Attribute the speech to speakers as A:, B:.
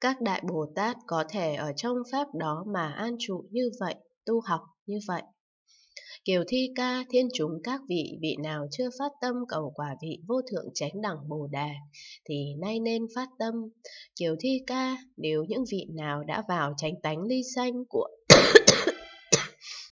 A: Các Đại Bồ Tát có thể ở trong Pháp đó mà an trụ như vậy, tu học như vậy. Kiều Thi Ca thiên chúng các vị, vị nào chưa phát tâm cầu quả vị vô thượng chánh đẳng Bồ đề, thì nay nên phát tâm. Kiều Thi Ca, nếu những vị nào đã vào chánh tánh ly sanh của